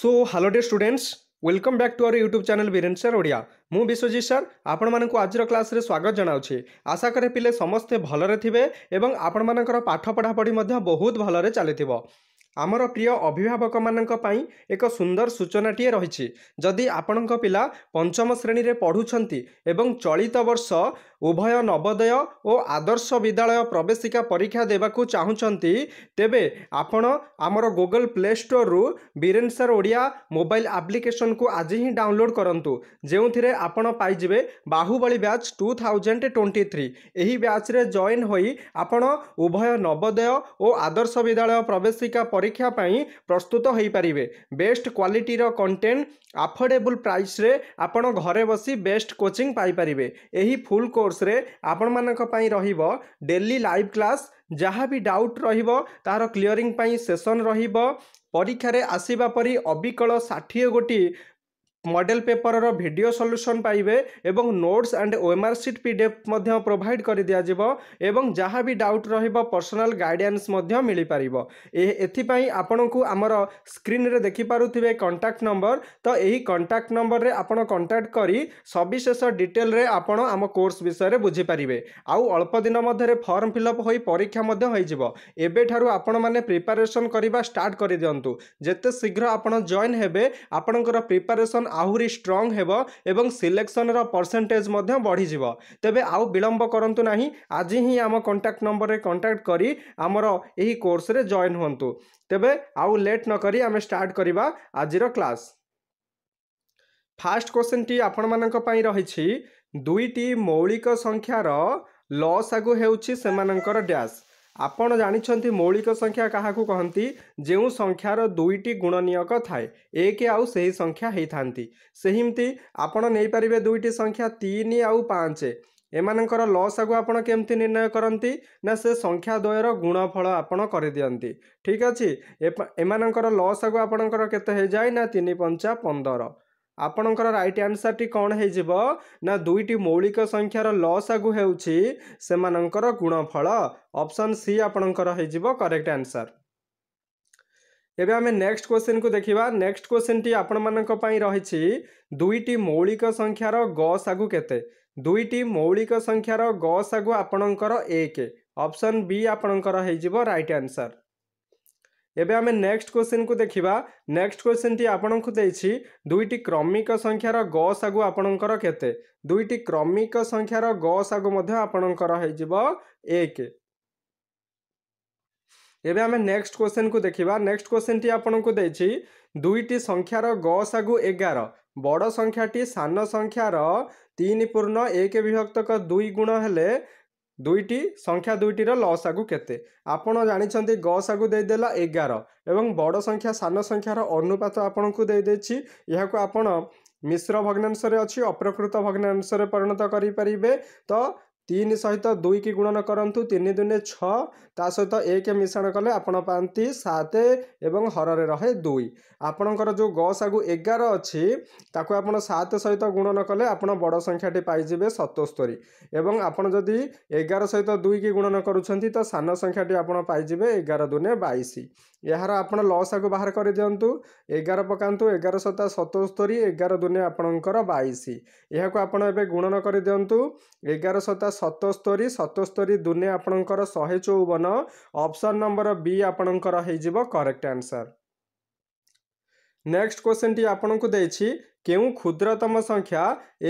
so hello dear students welcome back to our YouTube channel Biren sir Odia ମୁଁ Biswajit sir ଆପଣମାନଙ୍କୁ ଆଜିର କ୍ଲାସ୍ରେ ସ୍ୱାଗତ ଜଣାଉଛି ଆଶା କରେ ପିଲେ ସମସ୍ତେ ଭଲରେ ଥିବେ ଏବଂ ଆପଣମାନଙ୍କର ପାଠ ପଢ଼ାପଢ଼ି ମଧ୍ୟ ବହୁତ ଭଲରେ ଚାଲିଥିବ ଆମର ପ୍ରିୟ ଅଭିଭାବକମାନଙ୍କ ପାଇଁ ଏକ ସୁନ୍ଦର ସୂଚନାଟିଏ ରହିଛି ଯଦି ଆପଣଙ୍କ ପିଲା ପଞ୍ଚମ ଶ୍ରେଣୀରେ ପଢ଼ୁଛନ୍ତି ଏବଂ ଚଳିତ ବର୍ଷ ଉଭୟ ନବୋଦୟ ଓ ଆଦର୍ଶ ବିଦ୍ୟାଳୟ ପ୍ରବେଶିକା ପରୀକ୍ଷା ଦେବାକୁ ଚାହୁଁଛନ୍ତି ତେବେ ଆପଣ ଆମର ଗୁଗଲ୍ ପ୍ଲେ ଷ୍ଟୋର୍ରୁ ବୀରେନ୍ ସାର୍ ଓଡ଼ିଆ ମୋବାଇଲ୍ ଆପ୍ଲିକେସନ୍କୁ ଆଜି ହିଁ ଡାଉନଲୋଡ଼୍ କରନ୍ତୁ ଯେଉଁଥିରେ ଆପଣ ପାଇଯିବେ Baahubali batch two thousand twenty three ଏହି ବ୍ୟାଚ୍ରେ ଜଏନ୍ ହୋଇ ଆପଣ ଉଭୟ ନବୋଦୟ ଓ ଆଦର୍ଶ ବିଦ୍ୟାଳୟ ପ୍ରବେଶିକା পরীক্ষা পাই প্রস্তুত ହୋଇପାରିବେ বেস্ট କ୍ୱାଲିଟିର କଣ୍ଟେଣ୍ଟ ଆଫୋର୍ଡେବୁଲ୍ ପ୍ରାଇସ୍ରେ ଆପଣ ଘରେ ବସି ବେଷ୍ଟ କୋଚିଂ ପାଇପାରିବେ ଏହି ଫୁଲ୍ କୋର୍ସରେ ଆପଣମାନଙ୍କ ପାଇଁ ରହିବ ଡେଲି ଲାଇଭ୍ କ୍ଲାସ୍ ଯାହା ବି ଡାଉଟ୍ ରହିବ ତାହାର କ୍ଲିୟରିଂ ପାଇଁ ସେସନ୍ ରହିବ ପରୀକ୍ଷାରେ ଆସିବା ପରି ଅବିକଳ ଷାଠିଏ ଗୋଟି ମଡ଼େଲ ପେପରର ଭିଡ଼ିଓ ସଲ୍ୟୁସନ୍ ପାଇବେ ଏବଂ notes and OMR sheet P D F ମଧ୍ୟ ପ୍ରୋଭାଇଡ଼ କରିଦିଆଯିବ ଏବଂ ଯାହା ବି ଡାଉଟ୍ ରହିବ ପର୍ସନାଲ୍ ଗାଇଡ଼ାନ୍ସ ମଧ୍ୟ ମିଳିପାରିବ ଏଥିପାଇଁ ଆପଣଙ୍କୁ ଆମର ସ୍କ୍ରିନ୍ରେ ଦେଖିପାରୁଥିବେ କଣ୍ଟାକ୍ଟ ନମ୍ବର ତ ଏହି କଣ୍ଟାକ୍ଟ ନମ୍ବରରେ ଆପଣ କଣ୍ଟାକ୍ଟ କରି ସବିଶେଷ ଡିଟେଲ୍ରେ ଆପଣ ଆମ କୋର୍ସ ବିଷୟରେ ବୁଝିପାରିବେ ଆଉ ଅଳ୍ପ ଦିନ ମଧ୍ୟରେ ଫର୍ମ ଫିଲ୍ଅପ୍ ହୋଇ ପରୀକ୍ଷା ମଧ୍ୟ ହୋଇଯିବ ଏବେଠାରୁ ଆପଣମାନେ ପ୍ରିପାରେସନ୍ କରିବା ଷ୍ଟାର୍ଟ କରିଦିଅନ୍ତୁ ଯେତେ ଶୀଘ୍ର ଆପଣ ଜଏନ୍ ହେବେ ଆପଣଙ୍କର ପ୍ରିପାରେସନ୍ ଆହୁରି ଷ୍ଟ୍ରଙ୍ଗ ହେବ ଏବଂ ସିଲେକ୍ସନର ପରସେଣ୍ଟେଜ୍ ମଧ୍ୟ ବଢ଼ିଯିବ ତେବେ ଆଉ ବିଳମ୍ବ କରନ୍ତୁ ନାହିଁ ଆଜି ହିଁ ଆମ କଣ୍ଟାକ୍ଟ ନମ୍ବରରେ କଣ୍ଟାକ୍ଟ କରି ଆମର ଏହି କୋର୍ସରେ ଜଏନ୍ ହୁଅନ୍ତୁ ତେବେ ଆଉ ଲେଟ୍ ନକରି ଆମେ ଷ୍ଟାର୍ଟ କରିବା ଆଜିର କ୍ଲାସ୍ ଫାଷ୍ଟ କ୍ୱେଶ୍ଚିନ୍ଟି ଆପଣମାନଙ୍କ ପାଇଁ ରହିଛି ଦୁଇଟି ମୌଳିକ ସଂଖ୍ୟାର ଲସ୍ ଆଗୁ ହେଉଛି ସେମାନଙ୍କର ଡ୍ୟାସ୍ ଆପଣ ଜାଣିଛନ୍ତି ମୌଳିକ ସଂଖ୍ୟା କାହାକୁ କହନ୍ତି ଯେଉଁ ସଂଖ୍ୟାର ଦୁଇଟି ଗୁଣନୀୟକ ଥାଏ ଏକ ଆଉ ସେହି ସଂଖ୍ୟା ହେଇଥାନ୍ତି ସେମିତି ଆପଣ ନେଇପାରିବେ ଦୁଇଟି ସଂଖ୍ୟା ତିନି ଆଉ ପାଞ୍ଚ ଏମାନଙ୍କର ଲସାକୁ ଆପଣ କେମିତି ନିର୍ଣ୍ଣୟ କରନ୍ତି ନା ସେ ସଂଖ୍ୟା ଦ୍ୱୟର ଗୁଣଫଳ ଆପଣ କରିଦିଅନ୍ତି ଠିକ୍ ଅଛି ଏମାନଙ୍କର ଲସାକୁ ଆପଣଙ୍କର କେତେ ହେଇଯାଏ ନା ତିନି ପଞ୍ଚା ପନ୍ଦର ଆପଣଙ୍କର ରାଇଟ୍ ଆନ୍ସର୍ଟି କ'ଣ ହେଇଯିବ ନା ଦୁଇଟି ମୌଳିକ ସଂଖ୍ୟାର ଲସାଗୁ ହେଉଛି ସେମାନଙ୍କର ଗୁଣଫଳ ଅପସନ୍ ସି ଆପଣଙ୍କର ହେଇଯିବ କରେକ୍ଟ ଆନ୍ସର୍ ଏବେ ଆମେ ନେକ୍ସଟ କ୍ୱେଶ୍ଚିନ୍କୁ ଦେଖିବା ନେକ୍ସଟ କ୍ୱେଶ୍ଚିନ୍ଟି ଆପଣମାନଙ୍କ ପାଇଁ ରହିଛି ଦୁଇଟି ମୌଳିକ ସଂଖ୍ୟାର ଗସାଗୁ କେତେ ଦୁଇଟି ମୌଳିକ ସଂଖ୍ୟାର ଗସାଗୁ ଆପଣଙ୍କର ଏକ ଅପସନ୍ ବି ଆପଣଙ୍କର ହେଇଯିବ ରାଇଟ୍ ଆନ୍ସର୍ ଏବେ ଆମେ ନେକ୍ସଟ କ୍ୱେଶ୍ଚିନକୁ ଦେଖିବା ନେକ୍ସଟ କ୍ୱେଶ୍ଚିନଟି ଆପଣଙ୍କୁ ଦେଇଛି ଦୁଇଟି କ୍ରମିକ ସଂଖ୍ୟାର ଗ ସାଗୁ ଆପଣଙ୍କର କେତେ ଦୁଇଟି କ୍ରମିକ ସଂଖ୍ୟାର ଗ ସାଗୁ ମଧ୍ୟ ଆପଣଙ୍କର ହେଇଯିବ ଏକ ଏବେ ଆମେ ନେକ୍ସଟ କ୍ୱେଶ୍ଚିନକୁ ଦେଖିବା ନେକ୍ସଟ କ୍ୱେଶ୍ଚିନଟି ଆପଣଙ୍କୁ ଦେଇଛି ଦୁଇଟି ସଂଖ୍ୟାର ଗ ସାଗୁ ଏଗାର ବଡ଼ ସଂଖ୍ୟାଟି ସାନ ସଂଖ୍ୟାର ତିନି ପୂର୍ଣ୍ଣ ଏକ ବିଭକ୍ତକ ଦୁଇ ଗୁଣ ହେଲେ ଦୁଇଟି ସଂଖ୍ୟା ଦୁଇଟିର ଲସାଗୁ କେତେ ଆପଣ ଜାଣିଛନ୍ତି ଗ ସାଗୁ ଦେଇଦେଲା ଏଗାର ଏବଂ ବଡ଼ ସଂଖ୍ୟା ସାନ ସଂଖ୍ୟାର ଅନୁପାତ ଆପଣଙ୍କୁ ଦେଇଦେଇଛି ଏହାକୁ ଆପଣ ମିଶ୍ର ଭଗ୍ନାଂଶରେ ଅଛି ଅପ୍ରକୃତ ଭଗ୍ନାଂଶରେ ପରିଣତ କରିପାରିବେ ତ तीन सहित दुई की गुणन करूँ तीन दुनि छा सहित एक मिशाण कले आपति सात एवं हर से रहे दुई आपणकर जो गु एगार अच्छी आप सहित गुणन कले आप बड़ संख्याटी पाई सतस्तरी आपत जदि एगार सहित दुई की गुणन करुँ तो सान संख्याटी आपजे एगार दुने बैश यार आप लसाक बाहर कर दिंतु एगार पकातु एगार सता सतस्तरी एगार दुने आपणकर बैश यह आप गुणन कर दिंतु एगार सता ସତସ୍ତରୀ ସତସ୍ତରୀ ଦୁନେ ଆପଣଙ୍କର ଶହେ ଚଉବନ ଅପସନ୍ ନମ୍ବର ବି ଆପଣଙ୍କର ହେଇଯିବ କରେକ୍ଟ ଆନ୍ସର ନେକ୍ସଟ କ୍ୱେଶ୍ଚିନ୍ଟି ଆପଣଙ୍କୁ ଦେଇଛି କେଉଁ କ୍ଷୁଦ୍ରତମ ସଂଖ୍ୟା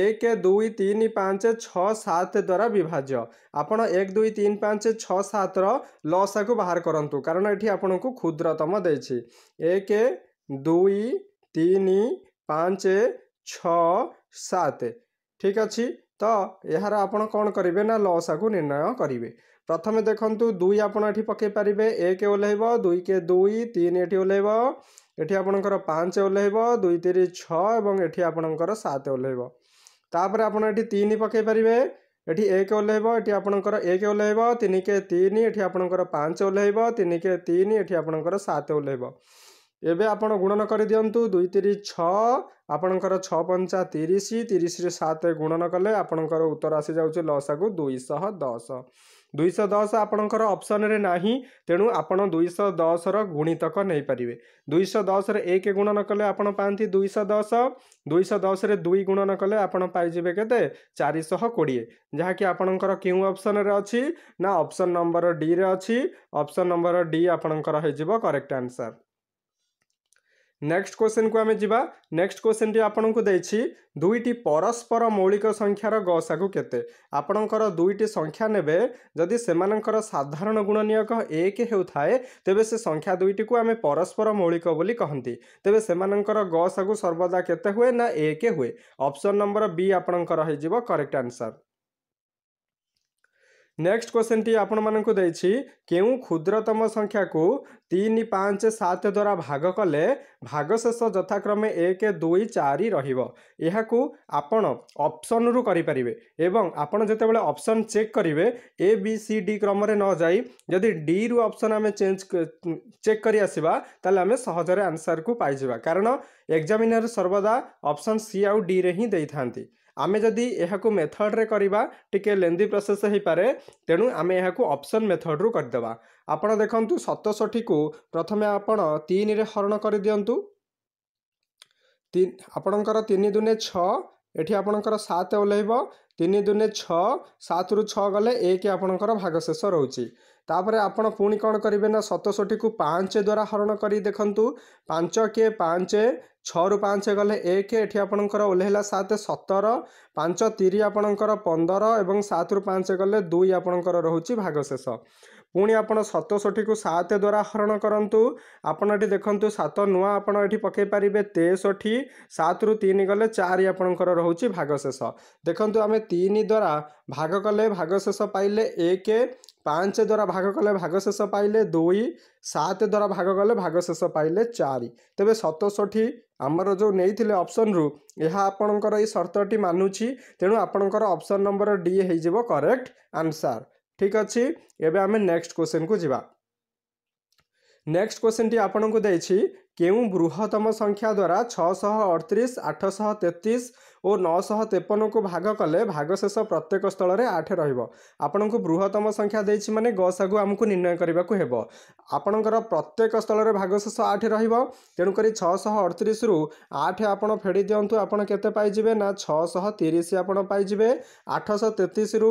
ଏକ ଦୁଇ ତିନି ପାଞ୍ଚ ଛଅ ସାତ ଦ୍ୱାରା ବିଭାଜ୍ୟ ଆପଣ ଏକ ଦୁଇ ତିନି ପାଞ୍ଚ ଛଅ ସାତର ଲସାକୁ ବାହାର କରନ୍ତୁ କାରଣ ଏଠି ଆପଣଙ୍କୁ କ୍ଷୁଦ୍ରତମ ଦେଇଛି ଏକ ଦୁଇ ତିନି ପାଞ୍ଚ ଛଅ ସାତ ଠିକ ଅଛି ତ ଏହାର ଆପଣ କ'ଣ କରିବେ ନା ଲସାକୁ ନିର୍ଣ୍ଣୟ କରିବେ ପ୍ରଥମେ ଦେଖନ୍ତୁ ଦୁଇ ଆପଣ ଏଠି ପକାଇ ପାରିବେ ଏକ ଓହ୍ଲାଇବ ଦୁଇ କେ ଦୁଇ ତିନି ଏଠି ଓହ୍ଲାଇବ ଏଠି ଆପଣଙ୍କର ପାଞ୍ଚ ଓହ୍ଲାଇବ ଦୁଇ ତିନି ଛଅ ଏବଂ ଏଠି ଆପଣଙ୍କର ସାତ ଓହ୍ଲାଇବ ତାପରେ ଆପଣ ଏଠି ତିନି ପକାଇ ପାରିବେ ଏଠି ଏକ ଓହ୍ଲାଇବ ଏଠି ଆପଣଙ୍କର ଏକ ଓହ୍ଲାଇବ ତିନି କେ ତିନି ଏଠି ଆପଣଙ୍କର ପାଞ୍ଚ ଓହ୍ଲାଇବ ତିନି କେ ତିନି ଏଠି ଆପଣଙ୍କର ସାତ ଓହ୍ଲାଇବ ଏବେ ଆପଣ ଗୁଣନ କରିଦିଅନ୍ତୁ ଦୁଇ ତିନି ଛଅ ଆପଣଙ୍କର ଛଅ ପଞ୍ଚା ତିରିଶ ତିରିଶରେ ସାତ ଗୁଣନ କଲେ ଆପଣଙ୍କର ଉତ୍ତର ଆସିଯାଉଛି ଲସାକୁ ଦୁଇଶହ ଦଶ ଦୁଇଶହ ଦଶ ଆପଣଙ୍କର ଅପସନରେ ନାହିଁ ତେଣୁ ଆପଣ ଦୁଇଶହ ଦଶର ଗୁଣିତକ ନେଇପାରିବେ ଦୁଇଶହ ଦଶରେ ଏକ ଗୁଣନ କଲେ ଆପଣ ପାଆନ୍ତି ଦୁଇଶହ ଦଶ ଦୁଇଶହ ଦଶରେ ଦୁଇ ଗୁଣନ କଲେ ଆପଣ ପାଇଯିବେ କେତେ ଚାରିଶହ କୋଡ଼ିଏ ଯାହାକି ଆପଣଙ୍କର କେଉଁ ଅପସନରେ ଅଛି ନା ଅପସନ୍ ନମ୍ବର ଡିରେ ଅଛି ଅପସନ୍ ନମ୍ବର ଡି ଆପଣଙ୍କର ହେଇଯିବ କରେକ୍ଟ ଆନ୍ସର୍ नेक्स्ट क्वेश्चन को आम जा नेक्स्ट क्वेश्चन टी आपको देईट परस्पर मौलिक संख्यार गसा को केत आपणकर दुईट संख्या ने जदि से मानकर साधारण गुण नियोग एक होए तेज से संख्या दुईट को आम परस्पर मौलिक बोली कहते तेज से मानकर गसा को सर्वदा केत हुए ना एक हुए अप्सन नंबर बी आपणकर करेक्ट आंसर ନେକ୍ସଟ କ୍ୱେଶ୍ଚନଟି ଆପଣମାନଙ୍କୁ ଦେଇଛି କେଉଁ କ୍ଷୁଦ୍ରତମ ସଂଖ୍ୟାକୁ ତିନି ପାଞ୍ଚ ସାତ ଦ୍ୱାରା ଭାଗ କଲେ ଭାଗଶେଷ ଯଥାକ୍ରମେ ଏକ ଦୁଇ ଚାରି ରହିବ ଏହାକୁ ଆପଣ ଅପ୍ସନ୍ରୁ କରିପାରିବେ ଏବଂ ଆପଣ ଯେତେବେଳେ ଅପ୍ସନ୍ ଚେକ୍ କରିବେ ଏ ବି ସି ଡି କ୍ରମରେ ନଯାଇ ଯଦି ଡିରୁ ଅପ୍ସନ୍ ଆମେ ଚେଞ୍ଜ ଚେକ୍ କରିଆସିବା ତାହେଲେ ଆମେ ସହଜରେ ଆନ୍ସାର୍କୁ ପାଇଯିବା କାରଣ ଏକ୍ଜାମିନର୍ ସର୍ବଦା ଅପ୍ସନ୍ ସି ଆଉ ଡିରେ ହିଁ ଦେଇଥାନ୍ତି ଆମେ ଯଦି ଏହାକୁ ମେଥଡ଼ରେ କରିବା ଟିକେ ଲେନ୍ଦି ପ୍ରୋସେସ୍ ହେଇପାରେ ତେଣୁ ଆମେ ଏହାକୁ ଅପ୍ସନ୍ ମେଥଡ଼ରୁ କରିଦେବା ଆପଣ ଦେଖନ୍ତୁ ସତଷଠିକୁ ପ୍ରଥମେ ଆପଣ ତିନିରେ ହରଣ କରିଦିଅନ୍ତୁ ଆପଣଙ୍କର ତିନି ଦୁନେ ଛଅ ଏଠି ଆପଣଙ୍କର ସାତ ଓହ୍ଲାଇବ ତିନି ଦୁନେ ଛଅ ସାତରୁ ଛଅ ଗଲେ ଏକ ଆପଣଙ୍କର ଭାଗ ଶେଷ ରହୁଛି ତାପରେ ଆପଣ ପୁଣି କ'ଣ କରିବେ ନା ସତଷଠିକୁ ପାଞ୍ଚ ଦ୍ୱାରା ହରଣ କରି ଦେଖନ୍ତୁ ପାଞ୍ଚ କିଏ ପାଞ୍ଚ ଛଅରୁ ପାଞ୍ଚ ଗଲେ ଏକ ଏଠି ଆପଣଙ୍କର ଓହ୍ଲେଇଲା ସାତ ସତର ପାଞ୍ଚ ତିରି ଆପଣଙ୍କର ପନ୍ଦର ଏବଂ ସାତରୁ ପାଞ୍ଚ ଗଲେ ଦୁଇ ଆପଣଙ୍କର ରହୁଛି ଭାଗଶେଷ ପୁଣି ଆପଣ ସତଷଠିକୁ ସାତ ଦ୍ୱାରା ହରଣ କରନ୍ତୁ ଆପଣ ଏଠି ଦେଖନ୍ତୁ ସାତ ନୂଆ ଆପଣ ଏଠି ପକେଇ ପାରିବେ ତେଷଠି ସାତରୁ ତିନି ଗଲେ ଚାରି ଆପଣଙ୍କର ରହୁଛି ଭାଗଶେଷ ଦେଖନ୍ତୁ ଆମେ ତିନି ଦ୍ୱାରା ଭାଗ କଲେ ଭାଗଶେଷ ପାଇଲେ ଏକ ପାଞ୍ଚ ଦ୍ୱାରା ଭାଗ କଲେ ଭାଗଶେଷ ପାଇଲେ ଦୁଇ ସାତ ଦ୍ୱାରା ଭାଗ କଲେ ଭାଗଶେଷ ପାଇଲେ ଚାରି ତେବେ ସତଷଠି ଆମର ଯେଉଁ ନେଇଥିଲେ ଅପସନରୁ ଏହା ଆପଣଙ୍କର ଏଇ ସର୍ତ୍ତଟି ମାନୁଛି ତେଣୁ ଆପଣଙ୍କର ଅପସନ୍ ନମ୍ବର ଡି ହେଇଯିବ କରେକ୍ଟ ଆନ୍ସାର୍ ଠିକ୍ ଅଛି ଏବେ ଆମେ ନେକ୍ସଟ କୋଶ୍ଚିନ୍କୁ ଯିବା ନେକ୍ସଟ କୋଶ୍ଚିନ୍ଟି ଆପଣଙ୍କୁ ଦେଇଛି କେଉଁ ବୃହତ୍ତମ ସଂଖ୍ୟା ଦ୍ୱାରା ଛଅଶହ ଅଠତିରିଶ ଆଠଶହ ତେତିଶ ଓ ନଅଶହ ତେପନକୁ ଭାଗ କଲେ ଭାଗଶେଷ ପ୍ରତ୍ୟେକ ସ୍ଥଳରେ ଆଠ ରହିବ ଆପଣଙ୍କୁ ବୃହତ୍ତମ ସଂଖ୍ୟା ଦେଇଛି ମାନେ ଗଶାକୁ ଆମକୁ ନିର୍ଣ୍ଣୟ କରିବାକୁ ହେବ ଆପଣଙ୍କର ପ୍ରତ୍ୟେକ ସ୍ଥଳରେ ଭାଗଶେଷ ଆଠ ରହିବ ତେଣୁକରି ଛଅଶହ ଅଠତିରିଶରୁ ଆଠ ଆପଣ ଫେଡ଼ି ଦିଅନ୍ତୁ ଆପଣ କେତେ ପାଇଯିବେ ନା ଛଅଶହ ତିରିଶ ଆପଣ ପାଇଯିବେ ଆଠଶହ ତେତିଶରୁ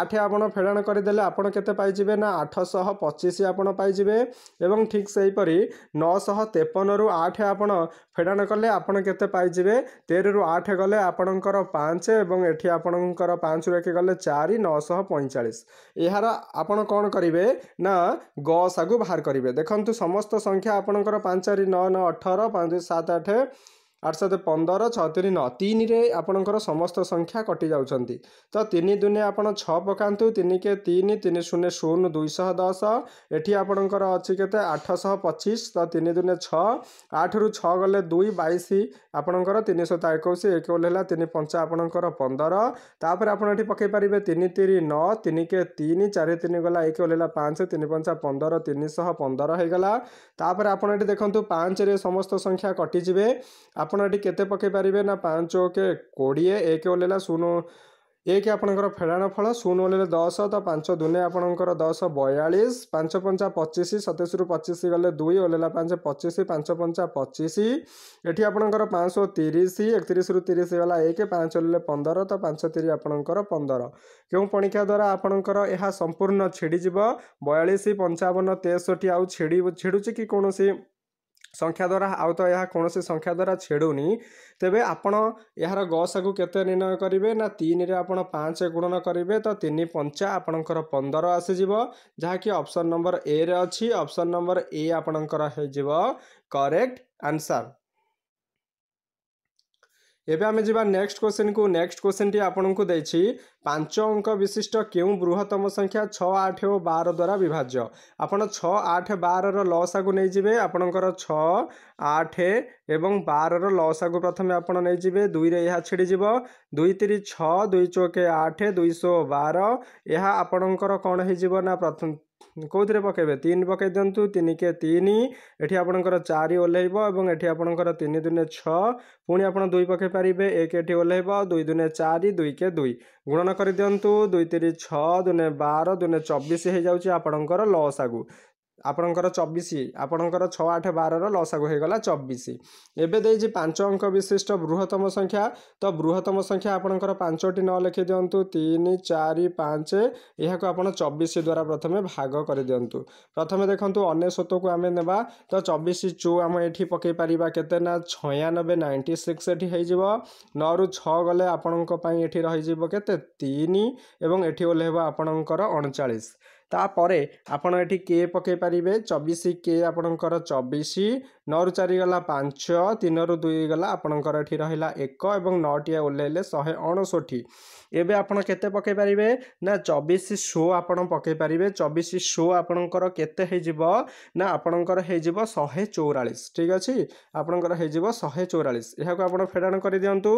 ଆଠ ଆପଣ ଫେଡ଼ାଣ କରିଦେଲେ ଆପଣ କେତେ ପାଇଯିବେ ନା ଆଠଶହ ପଚିଶ ଆପଣ ପାଇଯିବେ ଏବଂ ଠିକ୍ ସେହିପରି ନଅଶହ ତେପନ ତେପନରୁ ଆଠ ଆପଣ ଫେଡ଼ାଣ କଲେ ଆପଣ କେତେ ପାଇଯିବେ ତେରରୁ ଆଠ ଗଲେ ଆପଣଙ୍କର ପାଞ୍ଚ ଏବଂ ଏଠି ଆପଣଙ୍କର ପାଞ୍ଚରୁ ଏକ ଗଲେ ଚାରି ନଅଶହ ପଇଁଚାଳିଶ ଏହାର ଆପଣ କ'ଣ କରିବେ ନା ଗଶାକୁ ବାହାର କରିବେ ଦେଖନ୍ତୁ ସମସ୍ତ ସଂଖ୍ୟା ଆପଣଙ୍କର ପାଞ୍ଚ ଚାରି ନଅ ନଅ ଅଠର ପାଞ୍ଚ ସାତ ଆଠ আট সাত পনেরো ছ তিন নଅ তিনিরে ଆପଣଙ୍କର ସମସ୍ତ ସଂଖ୍ୟା କଟିଯାଉଛନ୍ତି ତ ତିନି ଦୁନେ ଆପଣ ଛଅ ପକାନ୍ତୁ ତିନିକେ ତିନି ତିନି ଶୂନ ଶୂନ ଦୁଇଶହ ଦଶ ଏଠି ଆପଣଙ୍କର ଅଛି କେତେ ଆଠଶହ ପଚିଶ ତ ତିନି ଦୁନେ ଛଅ ଆଠରୁ ଛଅ ଗଲେ ଦୁଇ ବାଇଶ ଆପଣଙ୍କର ତିନିଶହ ଏକୋଇଶ ଏକୋଇଶ ହେଲା ତିନି ପଞ୍ଚା ଆପଣଙ୍କର ପନ୍ଦର ତାପରେ ଆପଣ ଏଠି ପକାଇ ପାରିବେ ତିନି ତିନି ନଅ ତିନିକେ ତିନି ଚାରି ତିନି ଗଲା ଏକୋଇଶ ହେଲା ପାଞ୍ଚ ତିନି ପଞ୍ଚା ପନ୍ଦର ତିନିଶହ ପନ୍ଦର ହେଇଗଲା ତାପରେ ଆପଣ ଏଠି ଦେଖନ୍ତୁ ପାଞ୍ଚରେ ସମସ୍ତ ସଂଖ୍ୟା କଟିଯିବେ ଆପଣ ଏଠି କେତେ ପକେଇ ପାରିବେ ନା ପାଞ୍ଚ ଓକେ କୋଡ଼ିଏ ଏକ ଓହ୍ଲେଇଲା ଶୂନ ଏକ ଆପଣଙ୍କର ଫେଡ଼ାଣ ଫଳ ଶୂନ ଓହ୍ଲେଇଲେ ଦଶ ତ ପାଞ୍ଚ ଦୁନେ ଆପଣଙ୍କର ଦଶ ବୟାଳିଶ ପାଞ୍ଚ ପଞ୍ଚା ପଚିଶ ସତେଇଶରୁ ପଚିଶ ଗଲେ ଦୁଇ ଓହ୍ଲେଇଲା ପାଞ୍ଚ ପଚିଶ ପାଞ୍ଚ ପଞ୍ଚା ପଚିଶ ଏଠି ଆପଣଙ୍କର ପାଞ୍ଚଶହ ତିରିଶ ଏକତିରିଶରୁ ତିରିଶ ଗଲା ଏକ ପାଞ୍ଚ ଓହ୍ଲେଇଲେ ପନ୍ଦର ତ ପାଞ୍ଚ ତିରି ଆପଣଙ୍କର ପନ୍ଦର କେଉଁ ପଣିକ୍ଷା ଦ୍ୱାରା ଆପଣଙ୍କର ଏହା ସମ୍ପୂର୍ଣ୍ଣ ଛିଡ଼ିଯିବ ବୟାଳିଶ ପଞ୍ଚାବନ ତେଷଠି ଆଉ ଛିଡ଼ି ଛିଡ଼ୁଛି କି କୌଣସି ସଂଖ୍ୟା ଦ୍ୱାରା ଆଉ ତ ଏହା କୌଣସି ସଂଖ୍ୟା ଦ୍ୱାରା ଛେଡ଼ୁନି ତେବେ ଆପଣ ଏହାର ଗସାକୁ କେତେ ନିର୍ଣ୍ଣୟ କରିବେ ନା ତିନିରେ ଆପଣ ପାଞ୍ଚ ଗୁଣନ କରିବେ ତ ତିନି ପଞ୍ଚା ଆପଣଙ୍କର ପନ୍ଦର ଆସିଯିବ ଯାହାକି ଅପ୍ସନ୍ ନମ୍ବର ଏରେ ଅଛି ଅପ୍ସନ୍ ନମ୍ବର ଏ ଆପଣଙ୍କର ହେଇଯିବ କରେକ୍ଟ ଆନ୍ସର୍ ଏବେ ଆମେ ଯିବା ନେକ୍ସଟ କ୍ୱେଶ୍ଚିନ୍କୁ ନେକ୍ସଟ କ୍ୱେଶ୍ଚିନ୍ଟି ଆପଣଙ୍କୁ ଦେଇଛି ପାଞ୍ଚ ଅଙ୍କ ବିଶିଷ୍ଟ କେଉଁ ବୃହତ୍ତମ ସଂଖ୍ୟା ଛଅ ଆଠ ଓ ବାର ଦ୍ୱାରା ବିଭାଜ୍ୟ ଆପଣ ଛଅ ଆଠ ବାରର ଲସାକୁ ନେଇଯିବେ ଆପଣଙ୍କର ଛଅ ଆଠ ଏବଂ ବାରର ଲସାକୁ ପ୍ରଥମେ ଆପଣ ନେଇଯିବେ ଦୁଇରେ ଏହା ଛିଡ଼ିଯିବ ଦୁଇ ତିରି ଛଅ ଦୁଇ ଚଉକେ ଆଠ ଦୁଇଶହ ବାର ଏହା ଆପଣଙ୍କର କ'ଣ ହେଇଯିବ ନା ପ୍ରଥମ କେଉଁଥିରେ ପକାଇବେ ତିନି ପକାଇ ଦିଅନ୍ତୁ ତିନିକେ ତିନି ଏଠି ଆପଣଙ୍କର ଚାରି ଓହ୍ଲାଇବ ଏବଂ ଏଠି ଆପଣଙ୍କର ତିନି ଦୁନେ ଛଅ ପୁଣି ଆପଣ ଦୁଇ ପକାଇ ପାରିବେ ଏକ ଏଠି ଓହ୍ଲାଇବ ଦୁଇ ଦୁନେ ଚାରି ଦୁଇକେ ଦୁଇ ଗୁଣନ କରିଦିଅନ୍ତୁ ଦୁଇ ତିରି ଛଅ ଦୁନେ ବାର ଦୁନେ ଚବିଶ ହୋଇଯାଉଛି ଆପଣଙ୍କର ଲସ୍ ଆଗୁ ଆପଣଙ୍କର ଚବିଶ ଆପଣଙ୍କର ଛଅ ଆଠ ବାରର ଲସାଗୁ ହୋଇଗଲା ଚବିଶ ଏବେ ଦେଇଛି ପାଞ୍ଚ ଅଙ୍କ ବିଶିଷ୍ଟ ବୃହତ୍ତମ ସଂଖ୍ୟା ତ ବୃହତ୍ତମ ସଂଖ୍ୟା ଆପଣଙ୍କର ପାଞ୍ଚଟି ନ ଲେଖି ଦିଅନ୍ତୁ ତିନି ଚାରି ପାଞ୍ଚ ଏହାକୁ ଆପଣ ଚବିଶ ଦ୍ୱାରା ପ୍ରଥମେ ଭାଗ କରିଦିଅନ୍ତୁ ପ୍ରଥମେ ଦେଖନ୍ତୁ ଅନେଶ୍ୱତକୁ ଆମେ ନେବା ତ ଚବିଶ ଚୁ ଆମେ ଏଠି ପକାଇ ପାରିବା କେତେ ନା ଛୟାନବେ ନାଇଣ୍ଟି ସିକ୍ସ ଏଠି ହୋଇଯିବ ନଅରୁ ଛଅ ଗଲେ ଆପଣଙ୍କ ପାଇଁ ଏଠି ରହିଯିବ କେତେ ତିନି ଏବଂ ଏଠି ଓହ୍ଲାଇବ ଆପଣଙ୍କର ଅଣଚାଳିଶ তাপরে ଆପଣ ଏଠି କେ ପକାଇ ପାରିବେ ଚବିଶ କେ ଆପଣଙ୍କର ଚବିଶ ନଅରୁ ଚାରି ଗଲା ପାଞ୍ଚ ତିନରୁ ଦୁଇ ଗଲା ଆପଣଙ୍କର ଏଠି ରହିଲା ଏକ ଏବଂ ନଅଟିଏ ଓହ୍ଲାଇଲେ ଶହେ ଅଣଷଠି ଏବେ ଆପଣ କେତେ ପକାଇ ପାରିବେ ନା ଚବିଶ ଶୋ ଆପଣ ପକାଇ ପାରିବେ ଚବିଶ ଶୋ ଆପଣଙ୍କର କେତେ ହେଇଯିବ ନା ଆପଣଙ୍କର ହେଇଯିବ ଶହେ ଚଉରାଳିଶ ଠିକ୍ ଅଛି ଆପଣଙ୍କର ହେଇଯିବ ଶହେ ଚଉରାଳିଶ ଏହାକୁ ଆପଣ ଫେଡ଼ାଣ କରିଦିଅନ୍ତୁ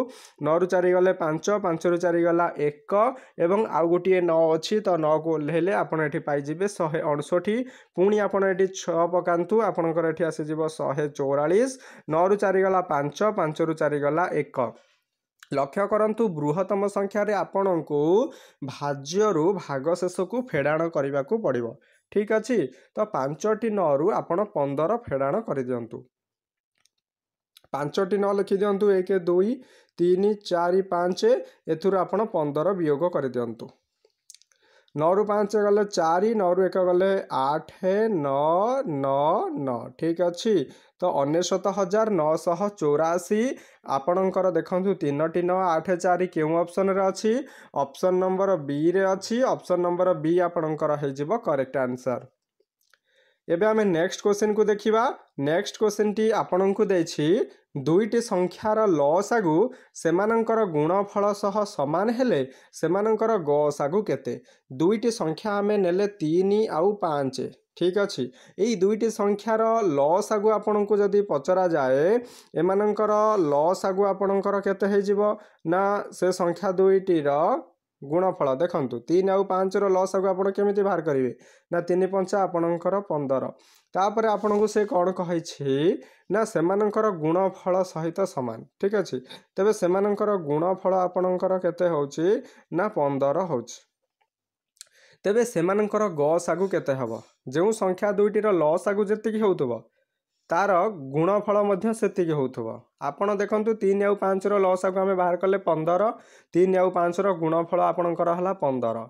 ନଅରୁ ଚାରି ଗଲେ ପାଞ୍ଚ ପାଞ୍ଚରୁ ଚାରି ଗଲା ଏକ ଏବଂ ଆଉ ଗୋଟିଏ ନଅ ଅଛି ତ ନଅକୁ ଓହ୍ଲାଇଲେ ଆପଣ ଏଠି ପାଇଯିବେ ଶହେ ଅଣଷଠି ପୁଣି ଆପଣ ଏଠି ଛଅ ପକାନ୍ତୁ ଆପଣଙ୍କର ଏଠି ଆସିଯିବ ଶହେ ଚଉରାଳିଶ ନଅରୁ ଚାରିଗଲା ପାଞ୍ଚ ପାଞ୍ଚରୁ ଚାରିଗଲା ଏକ ଲକ୍ଷ୍ୟ କରନ୍ତୁ ବୃହତ୍ତମ ସଂଖ୍ୟାରେ ଆପଣଙ୍କୁ ଭାଜ୍ୟରୁ ଭାଗଶେଷକୁ ଫେଡ଼ାଣ କରିବାକୁ ପଡ଼ିବ ଠିକ୍ ଅଛି ତ ପାଞ୍ଚଟି ନଅରୁ ଆପଣ ପନ୍ଦର ଫେଡ଼ାଣ କରିଦିଅନ୍ତୁ ପାଞ୍ଚଟି ନଅ ଲେଖିଦିଅନ୍ତୁ ଏକ ଦୁଇ ତିନି ଚାରି ପାଞ୍ଚ ଏଥିରୁ ଆପଣ ପନ୍ଦର ବିୟୋଗ କରିଦିଅନ୍ତୁ नौ पाँच गले चारि नौ एक गले आठ नौ नौ नौ ठीक ଅଛି ତ ଅନେଶ୍ୱତ ହଜାର ନଅଶହ ଚଉରାଅଶୀ ଆପଣଙ୍କର ଦେଖନ୍ତୁ ତିନୋଟି ନଅ ଆଠ ଚାରି କେଉଁ ଅପସନ୍ରେ ଅଛି ଅପସନ୍ ନମ୍ବର ବିରେ ଅଛି ଅପସନ୍ ନମ୍ବର ବି ଆପଣଙ୍କର ହେଇଯିବ କରେକ୍ଟ ଆନ୍ସର୍ ଏବେ ଆମେ ନେକ୍ସଟ କୋଶ୍ଚିନ୍କୁ ଦେଖିବା ନେକ୍ସଟ କୋଶ୍ଚିନ୍ଟି ଆପଣଙ୍କୁ ଦେଇଛି ଦୁଇଟି ସଂଖ୍ୟାର ଲସ୍ ଆଗୁ ସେମାନଙ୍କର ଗୁଣଫଳ ସହ ସମାନ ହେଲେ ସେମାନଙ୍କର ଗସ୍ ଆଗୁ କେତେ ଦୁଇଟି ସଂଖ୍ୟା ଆମେ ନେଲେ ତିନି ଆଉ ପାଞ୍ଚ ଠିକ୍ ଅଛି ଏଇ ଦୁଇଟି ସଂଖ୍ୟାର ଲସ୍ ଆଗୁ ଆପଣଙ୍କୁ ଯଦି ପଚରାଯାଏ ଏମାନଙ୍କର ଲସ୍ ଆଗୁ ଆପଣଙ୍କର କେତେ ହେଇଯିବ ନା ସେ ସଂଖ୍ୟା ଦୁଇଟିର ଗୁଣଫଳ ଦେଖନ୍ତୁ ତିନି ଆଉ ପାଞ୍ଚର ଲସ୍କୁ ଆପଣ କେମିତି ବାହାର କରିବେ ନା ତିନି ପଞ୍ଚା ଆପଣଙ୍କର ପନ୍ଦର ତାପରେ ଆପଣଙ୍କୁ ସେ କ'ଣ କହିଛି ନା ସେମାନଙ୍କର ଗୁଣଫଳ ସହିତ ସମାନ ଠିକ୍ ଅଛି ତେବେ ସେମାନଙ୍କର ଗୁଣଫଳ ଆପଣଙ୍କର କେତେ ହେଉଛି ନା ପନ୍ଦର ହେଉଛି ତେବେ ସେମାନଙ୍କର ଗସ୍ ଆଗକୁ କେତେ ହେବ ଯେଉଁ ସଂଖ୍ୟା ଦୁଇଟିର ଲସ୍ ଆଗକୁ ଯେତିକି ହେଉଥିବ ତାର ଗୁଣଫଳ ମଧ୍ୟ ସେତିକି ହେଉଥିବ ଆପଣ ଦେଖନ୍ତୁ ତିନି ଆଉ ପାଞ୍ଚର ଲସ୍ ଆକୁ ଆମେ ବାହାର କଲେ ପନ୍ଦର ତିନି ଆଉ ପାଞ୍ଚର ଗୁଣଫଳ ଆପଣଙ୍କର ହେଲା ପନ୍ଦର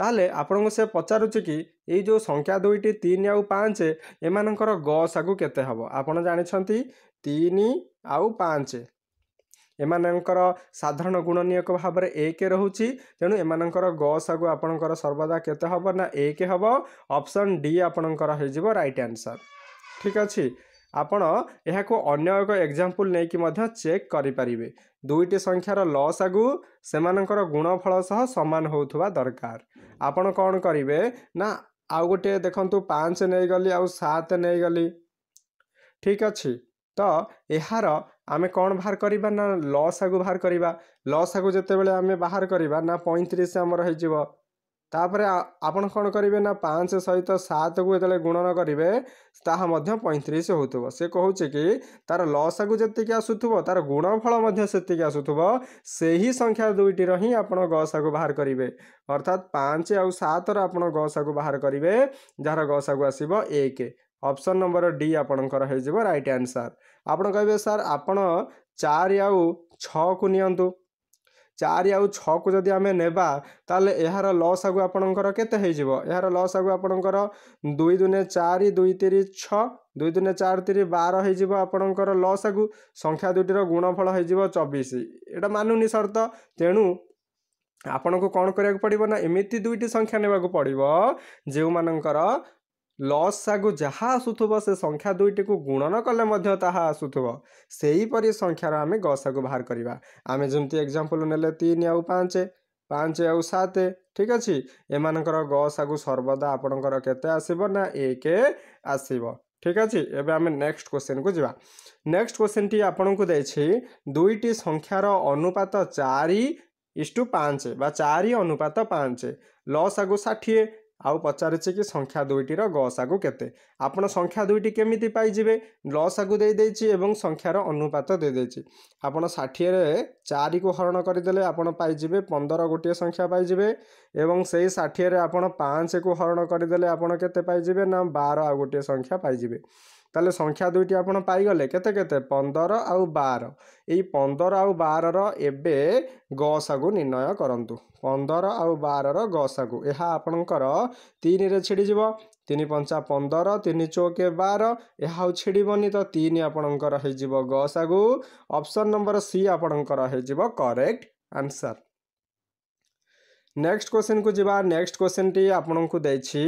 ତାହେଲେ ଆପଣଙ୍କୁ ସେ ପଚାରୁଛି କି ଏଇ ଯେଉଁ ସଂଖ୍ୟା ଦୁଇଟି ତିନି ଆଉ ପାଞ୍ଚ ଏମାନଙ୍କର ଗସ୍ ଆଗକୁ କେତେ ହେବ ଆପଣ ଜାଣିଛନ୍ତି ତିନି ଆଉ ପାଞ୍ଚ ଏମାନଙ୍କର ସାଧାରଣ ଗୁଣନୀୟକ ଭାବରେ ଏକ ରହୁଛି ତେଣୁ ଏମାନଙ୍କର ଗସ୍ ଆଗକୁ ଆପଣଙ୍କର ସର୍ବଦା କେତେ ହେବ ନା ଏକ ହେବ ଅପସନ୍ ଡି ଆପଣଙ୍କର ହେଇଯିବ ରାଇଟ୍ ଆନ୍ସର୍ ଠିକ୍ ଅଛି ଆପଣ ଏହାକୁ ଅନ୍ୟ ଏକ ଏକ୍ଜାମ୍ପଲ୍ ନେଇକି ମଧ୍ୟ ଚେକ୍ କରିପାରିବେ ଦୁଇଟି ସଂଖ୍ୟାର ଲସ୍ ଆଗୁ ସେମାନଙ୍କର ଗୁଣଫଳ ସହ ସମାନ ହେଉଥିବା ଦରକାର ଆପଣ କ'ଣ କରିବେ ନା ଆଉ ଗୋଟିଏ ଦେଖନ୍ତୁ ପାଞ୍ଚ ନେଇଗଲି ଆଉ ସାତ ନେଇଗଲି ଠିକ୍ ଅଛି ତ ଏହାର ଆମେ କ'ଣ ବାହାର କରିବା ନା ଲସ୍ ଆଗୁ ବାହାର କରିବା ଲସ୍ ଆଗୁ ଯେତେବେଳେ ଆମେ ବାହାର କରିବା ନା ପଇଁତିରିଶ ଆମର ହେଇଯିବ ତାପରେ ଆପଣ କ'ଣ କରିବେ ନା ପାଞ୍ଚ ସହିତ ସାତକୁ ଯେତେବେଳେ ଗୁଣନ କରିବେ ତାହା ମଧ୍ୟ ପଇଁତିରିଶ ହେଉଥିବ ସେ କହୁଛି କି ତାର ଲସକୁ ଯେତିକି ଆସୁଥିବ ତାର ଗୁଣଫଳ ମଧ୍ୟ ସେତିକି ଆସୁଥିବ ସେହି ସଂଖ୍ୟା ଦୁଇଟିର ହିଁ ଆପଣ ଗସାକୁ ବାହାର କରିବେ ଅର୍ଥାତ୍ ପାଞ୍ଚ ଆଉ ସାତର ଆପଣ ଗସାକୁ ବାହାର କରିବେ ଯାହାର ଗସାକୁ ଆସିବ ଏକ ଅପସନ୍ ନମ୍ବର ଡି ଆପଣଙ୍କର ହେଇଯିବ ରାଇଟ୍ ଆନ୍ସର୍ ଆପଣ କହିବେ ସାର୍ ଆପଣ ଚାରି ଆଉ ଛଅକୁ ନିଅନ୍ତୁ ଚାରି ଆଉ ଛଅକୁ ଯଦି ଆମେ ନେବା ତାହେଲେ ଏହାର ଲସ୍ ଆଗକୁ ଆପଣଙ୍କର କେତେ ହେଇଯିବ ଏହାର ଲସ୍ ଆଗକୁ ଆପଣଙ୍କର ଦୁଇ ଦୁନେ ଚାରି ଦୁଇ ତିରି ଛଅ ଦୁଇ ଦୁନେ ଚାରି ତିରି ବାର ହେଇଯିବ ଆପଣଙ୍କର ଲସ୍ ଆଗକୁ ସଂଖ୍ୟା ଦୁଇଟିର ଗୁଣଫଳ ହେଇଯିବ ଚବିଶ ଏଇଟା ମାନୁନି ସର୍ତ୍ତ ତେଣୁ ଆପଣଙ୍କୁ କ'ଣ କରିବାକୁ ପଡ଼ିବ ନା ଏମିତି ଦୁଇଟି ସଂଖ୍ୟା ନେବାକୁ ପଡ଼ିବ ଯେଉଁମାନଙ୍କର ଲସ୍ ଆଗକୁ ଯାହା ଆସୁଥିବ ସେ ସଂଖ୍ୟା ଦୁଇଟିକୁ ଗୁଣନ କଲେ ମଧ୍ୟ ତାହା ଆସୁଥିବ ସେହିପରି ସଂଖ୍ୟାର ଆମେ ଗସାକୁ ବାହାର କରିବା ଆମେ ଯେମିତି ଏକ୍ଜାମ୍ପଲ୍ ନେଲେ ତିନି ଆଉ ପାଞ୍ଚ ପାଞ୍ଚ ଆଉ ସାତ ଠିକ୍ ଅଛି ଏମାନଙ୍କର ଗସାକୁ ସର୍ବଦା ଆପଣଙ୍କର କେତେ ଆସିବ ନା ଏକ ଆସିବ ଠିକ୍ ଅଛି ଏବେ ଆମେ ନେକ୍ସଟ କୋଶ୍ଚିନ୍କୁ ଯିବା ନେକ୍ସଟ କୋଶ୍ଚିନ୍ଟି ଆପଣଙ୍କୁ ଦେଇଛି ଦୁଇଟି ସଂଖ୍ୟାର ଅନୁପାତ ଚାରି ଇଷ୍ଟୁ ପାଞ୍ଚ ବା ଚାରି ଅନୁପାତ ପାଞ୍ଚ ଲସ୍ ଆଗକୁ ଷାଠିଏ ଆଉ ପଚାରୁଛି କି ସଂଖ୍ୟା ଦୁଇଟିର ଗସାଗୁ କେତେ ଆପଣ ସଂଖ୍ୟା ଦୁଇଟି କେମିତି ପାଇଯିବେ ଲସାଗୁ ଦେଇଦେଇଛି ଏବଂ ସଂଖ୍ୟାର ଅନୁପାତ ଦେଇଦେଇଛି ଆପଣ ଷାଠିଏରେ ଚାରିକୁ ହରଣ କରିଦେଲେ ଆପଣ ପାଇଯିବେ ପନ୍ଦର ଗୋଟିଏ ସଂଖ୍ୟା ପାଇଯିବେ ଏବଂ ସେଇ ଷାଠିଏରେ ଆପଣ ପାଞ୍ଚକୁ ହରଣ କରିଦେଲେ ଆପଣ କେତେ ପାଇଯିବେ ନା ବାର ଆଉ ଗୋଟିଏ ସଂଖ୍ୟା ପାଇଯିବେ ତାହେଲେ ସଂଖ୍ୟା ଦୁଇଟି ଆପଣ ପାଇଗଲେ କେତେ କେତେ ପନ୍ଦର ଆଉ ବାର ଏଇ ପନ୍ଦର ଆଉ ବାରର ଏବେ ଗସାକୁ ନିର୍ଣ୍ଣୟ କରନ୍ତୁ ପନ୍ଦର ଆଉ ବାରର ଗସାକୁ ଏହା ଆପଣଙ୍କର ତିନିରେ ଛିଡ଼ିଯିବ ତିନି ପଞ୍ଚା ପନ୍ଦର ତିନି ଚଉକେ ବାର ଏହା ଆଉ ଛିଡ଼ିବନି ତ ତିନି ଆପଣଙ୍କର ହେଇଯିବ ଗସାକୁ ଅପସନ୍ ନମ୍ବର ସି ଆପଣଙ୍କର ହେଇଯିବ କରେକ୍ଟ ଆନ୍ସର ନେକ୍ସଟ କୋଶ୍ଚିନ୍କୁ ଯିବା ନେକ୍ସଟ କୋଶ୍ଚିନ୍ଟି ଆପଣଙ୍କୁ ଦେଇଛି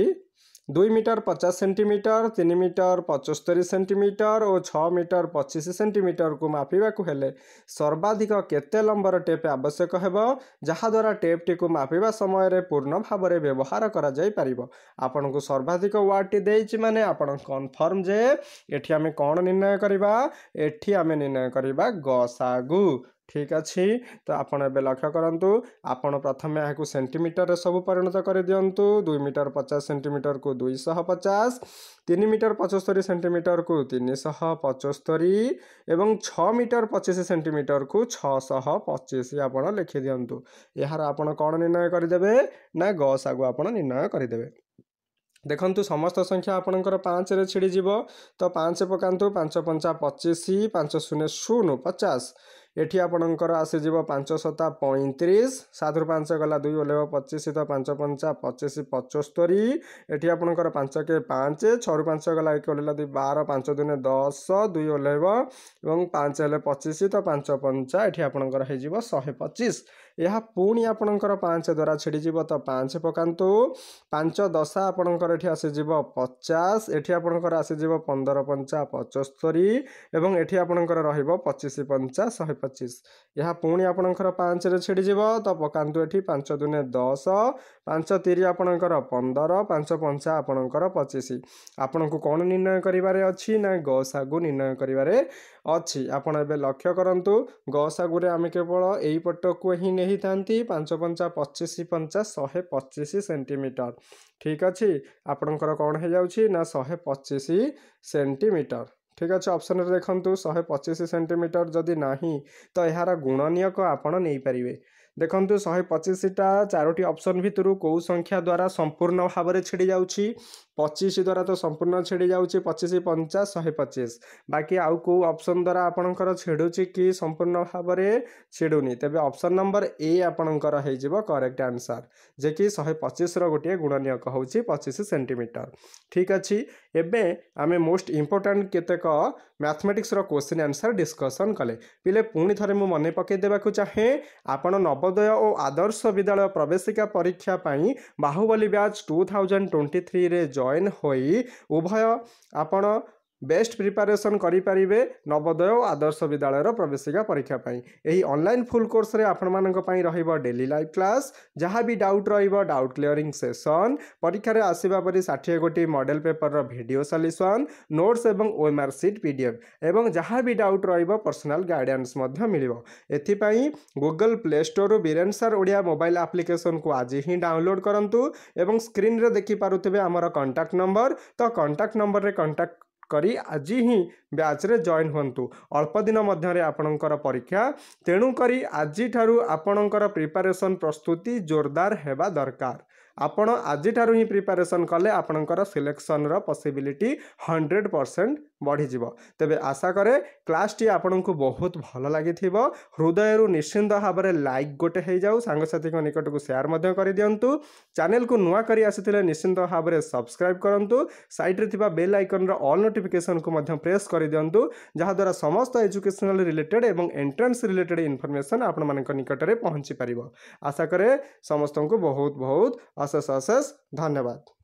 ଦୁଇ ମିଟର ପଚାଶ ସେଣ୍ଟିମିଟର ତିନି ମିଟର ପଞ୍ଚସ୍ତରୀ ସେଣ୍ଟିମିଟର ଓ ଛଅ ମିଟର ପଚିଶ ସେଣ୍ଟିମିଟରକୁ ମାପିବାକୁ ହେଲେ ସର୍ବାଧିକ କେତେ ଲମ୍ବର ଟେପ୍ ଆବଶ୍ୟକ ହେବ ଯାହାଦ୍ୱାରା ଟେପ୍ଟିକୁ ମାପିବା ସମୟରେ ପୂର୍ଣ୍ଣ ଭାବରେ ବ୍ୟବହାର କରାଯାଇପାରିବ ଆପଣଙ୍କୁ ସର୍ବାଧିକ ୱାର୍ଡ଼ଟି ଦେଇଛି ମାନେ ଆପଣ କନଫର୍ମ ଯେ ଏଠି ଆମେ କ'ଣ ନିର୍ଣ୍ଣୟ କରିବା ଏଠି ଆମେ ନିର୍ଣ୍ଣୟ କରିବା ଗସାଗୁ ঠিক ଅଛି ତ ଆପଣ ଏବେ ଲକ୍ଷ୍ୟ କରନ୍ତୁ ଆପଣ ପ୍ରଥମେ ଏହାକୁ ସେଣ୍ଟିମିଟରରେ ସବୁ ପରିଣତ କରିଦିଅନ୍ତୁ ଦୁଇ ମିଟର ପଚାଶ ସେଣ୍ଟିମିଟରକୁ ଦୁଇଶହ ପଚାଶ ତିନି ମିଟର ପଞ୍ଚସ୍ତରୀ ସେଣ୍ଟିମିଟରକୁ ତିନିଶହ ପଞ୍ଚସ୍ତରୀ ଏବଂ ଛଅ ମିଟର ପଚିଶ ସେଣ୍ଟିମିଟରକୁ ଛଅଶହ ପଚିଶ ଆପଣ ଲେଖିଦିଅନ୍ତୁ ଏହାର ଆପଣ କ'ଣ ନିର୍ଣ୍ଣୟ କରିଦେବେ ନା ଗସାକୁ ଆପଣ ନିର୍ଣ୍ଣୟ କରିଦେବେ ଦେଖନ୍ତୁ ସମସ୍ତ ସଂଖ୍ୟା ଆପଣଙ୍କର ପାଞ୍ଚରେ ଛିଡ଼ିଯିବ ତ ପାଞ୍ଚ ପକାନ୍ତୁ ପାଞ୍ଚ ପଞ୍ଚା ପଚିଶ ପାଞ୍ଚ ଶୂନ ଶୂନ ପଚାଶ ଏଠି ଆପଣଙ୍କର ଆସିଯିବ ପାଞ୍ଚ ସତା ପଇଁତିରିଶ ସାତରୁ ପାଞ୍ଚ ଗଲା ଦୁଇ ଓଲେଇବ ପଚିଶ ତ ପାଞ୍ଚ ପଞ୍ଚା ପଚିଶ ପଞ୍ଚସ୍ତରୀ ଏଠି ଆପଣଙ୍କର ପାଞ୍ଚ କେ ପାଞ୍ଚ ଛଅରୁ ପାଞ୍ଚ ଗଲା ଏକ ଓହ୍ଲେଇଲା ଦୁଇ ବାର ପାଞ୍ଚ ଦିନେ ଦଶ ଦୁଇ ଓହ୍ଲେଇବ ଏବଂ ପାଞ୍ଚ ହେଲେ ପଚିଶ ତ ପାଞ୍ଚ ପଞ୍ଚା ଏଠି ଆପଣଙ୍କର ହେଇଯିବ ଶହେ ପଚିଶ ଏହା ପୁଣି ଆପଣଙ୍କର ପାଞ୍ଚ ଦ୍ୱାରା ଛିଡ଼ିଯିବ ତ ପାଞ୍ଚ ପକାନ୍ତୁ ପାଞ୍ଚ ଦଶା ଆପଣଙ୍କର ଏଠି ଆସିଯିବ ପଚାଶ ଏଠି ଆପଣଙ୍କର ଆସିଯିବ ପନ୍ଦର ପଞ୍ଚା ପଞ୍ଚସ୍ତରୀ ଏବଂ ଏଠି ଆପଣଙ୍କର ରହିବ ପଚିଶ ପଞ୍ଚା ଶହେ ପଚିଶ ଏହା ପୁଣି ଆପଣଙ୍କର ପାଞ୍ଚରେ ଛିଡ଼ିଯିବ ତ ପକାନ୍ତୁ ଏଠି ପାଞ୍ଚ ଦୁନେ ଦଶ ପାଞ୍ଚ ତିରି ଆପଣଙ୍କର ପନ୍ଦର ପାଞ୍ଚ ପଞ୍ଚା ଆପଣଙ୍କର ପଚିଶ ଆପଣଙ୍କୁ କ'ଣ ନିର୍ଣ୍ଣୟ କରିବାରେ ଅଛି ନା ଗଶାଗୁ ନିର୍ଣ୍ଣୟ କରିବାରେ ଅଛି ଆପଣ ଏବେ ଲକ୍ଷ୍ୟ କରନ୍ତୁ ଗସାଗୁରେ ଆମେ କେବଳ ଏଇ ପଟକୁ ହିଁ ନେଇଥାନ୍ତି ପାଞ୍ଚ ପଞ୍ଚା ପଚିଶ ପଞ୍ଚାଶ ଶହେ ପଚିଶ ସେଣ୍ଟିମିଟର ଠିକ୍ ଅଛି ଆପଣଙ୍କର କ'ଣ ହେଇଯାଉଛି ନା ଶହେ ପଚିଶ ସେଣ୍ଟିମିଟର ଠିକ୍ ଅଛି ଅପସନରେ ଦେଖନ୍ତୁ ଶହେ ପଚିଶ ସେଣ୍ଟିମିଟର ଯଦି ନାହିଁ ତ ଏହାର ଗୁଣନିୟକ ଆପଣ ନେଇପାରିବେ ଦେଖନ୍ତୁ ଶହେ ପଚିଶଟା ଚାରୋଟି ଅପସନ୍ ଭିତରୁ କେଉଁ ସଂଖ୍ୟା ଦ୍ୱାରା ସମ୍ପୂର୍ଣ୍ଣ ଭାବରେ ଛିଡ଼ି ଯାଉଛି পঁচিশ দ্বারা তো সম্পূর্ণ ছেড়ি যাচ্ছে পঁচিশ পঞ্চাশ শহে পঁচিশ বাকি আউ কেউ অপসন দ্বারা আপনার ছেড়ুছি কি সম্পূর্ণ ভাবে ছেড়ুনি তবে অপসন নম্বর এ আপনার হয়ে যাব করেক্ট আনসর যে কি শহে পঁচিশর গোটিয়ে গুণনীয়ক হচ্ছে পঁচিশ সেটিমিটর ঠিক আছে এবে আমি মোস্ট ইম্পর্টাট কেতক ম্যাথমেটিক্সর কোশ্চিন আনসর ডিসকসন কলে পিলে পুঁ থে মু মনে পকাই দেওয়া চাহে আপনার নবোদয় ও আদর্শ বিদ্যালয় প্রবেশিকা পরীক্ষা Baahubali batch two thousand twenty three জয় জয়েন হৈ উভয় আপোন ବେଷ୍ଟ ପ୍ରିପାରେସନ୍ କରିପାରିବେ ନବୋଦୟ ଓ ଆଦର୍ଶ ବିଦ୍ୟାଳୟର ପ୍ରବେଶିକା ପରୀକ୍ଷା ପାଇଁ ଏହି ଅନଲାଇନ୍ ଫୁଲ୍ କୋର୍ସରେ ଆପଣମାନଙ୍କ ପାଇଁ ରହିବ ଡେଲି ଲାଇଭ୍ କ୍ଲାସ୍ ଯାହା ବି ଡାଉଟ୍ ରହିବ ଡାଉଟ୍ କ୍ଲିୟରିଂ ସେସନ୍ ପରୀକ୍ଷାରେ ଆସିବା ପରି ଷାଠିଏ ଗୋଟି ମଡ଼େଲ୍ ପେପରର ଭିଡ଼ିଓ ସଲ୍ୟୁସନ୍ ନୋଟ୍ସ ଏବଂ OMR sheet P D F ଏବଂ ଯାହା ବି ଡାଉଟ୍ ରହିବ ପର୍ସନାଲ୍ ଗାଇଡ଼ାନ୍ସ ମଧ୍ୟ ମିଳିବ ଏଥିପାଇଁ ଗୁଗଲ୍ ପ୍ଲେ ଷ୍ଟୋରରୁ ବୀରେନ୍ ସାର୍ ଓଡ଼ିଆ ମୋବାଇଲ୍ ଆପ୍ଲିକେସନ୍କୁ ଆଜି ହିଁ ଡାଉନଲୋଡ଼୍ କରନ୍ତୁ ଏବଂ ସ୍କ୍ରିନ୍ରେ ଦେଖିପାରୁଥିବେ ଆମର କଣ୍ଟାକ୍ଟ ନମ୍ବର ତ କଣ୍ଟାକ୍ଟ ନମ୍ବରରେ କଣ୍ଟାକ୍ଟ କରି ଆଜି ହିଁ ବ୍ୟାଚ୍ରେ ଜଏନ୍ ହୁଅନ୍ତୁ ଅଳ୍ପ ଦିନ ମଧ୍ୟରେ ଆପଣଙ୍କର ପରୀକ୍ଷା ତେଣୁକରି ଆଜିଠାରୁ ଆପଣଙ୍କର ପ୍ରିପାରେସନ୍ ପ୍ରସ୍ତୁତି ଜୋରଦାର ହେବା ଦରକାର ଆପଣ ଆଜିଠାରୁ ହିଁ ପ୍ରିପାରେସନ୍ କଲେ ଆପଣଙ୍କର ସିଲେକ୍ସନ୍ର ପସିବିଲିଟି ହଣ୍ଡ୍ରେଡ଼ ପରସେଣ୍ଟ ବଢ଼ିଯିବ ତେବେ ଆଶା କରେ କ୍ଲାସ୍ଟି ଆପଣଙ୍କୁ ବହୁତ ଭଲ ଲାଗିଥିବ ହୃଦୟରୁ ନିଶ୍ଚିନ୍ତ ଭାବରେ ଲାଇକ୍ ଗୋଟେ ହେଇଯାଉ ସାଙ୍ଗସାଥିଙ୍କ ନିକଟକୁ ସେୟାର ମଧ୍ୟ କରିଦିଅନ୍ତୁ ଚ୍ୟାନେଲକୁ ନୂଆ କରି ଆସିଥିଲେ ନିଶ୍ଚିନ୍ତ ଭାବରେ ସବସ୍କ୍ରାଇବ୍ କରନ୍ତୁ ସାଇଟ୍ରେ ଥିବା ବେଲ୍ ଆଇକନ୍ର ଅଲ୍ ନୋଟିଫିକେସନ୍କୁ ମଧ୍ୟ ପ୍ରେସ୍ କରିଦିଅନ୍ତୁ ଯାହାଦ୍ୱାରା ସମସ୍ତ ଏଜୁକେସନାଲ୍ ରିଲେଟେଡ଼୍ ଏବଂ ଏଣ୍ଟ୍ରାନ୍ସ ରିଲେଟେଡ଼୍ ଇନଫର୍ମେସନ୍ ଆପଣମାନଙ୍କ ନିକଟରେ ପହଞ୍ଚିପାରିବ ଆଶା କରେ ସମସ୍ତଙ୍କୁ ବହୁତ ବହୁତ अशेष अशेष धन्यवाद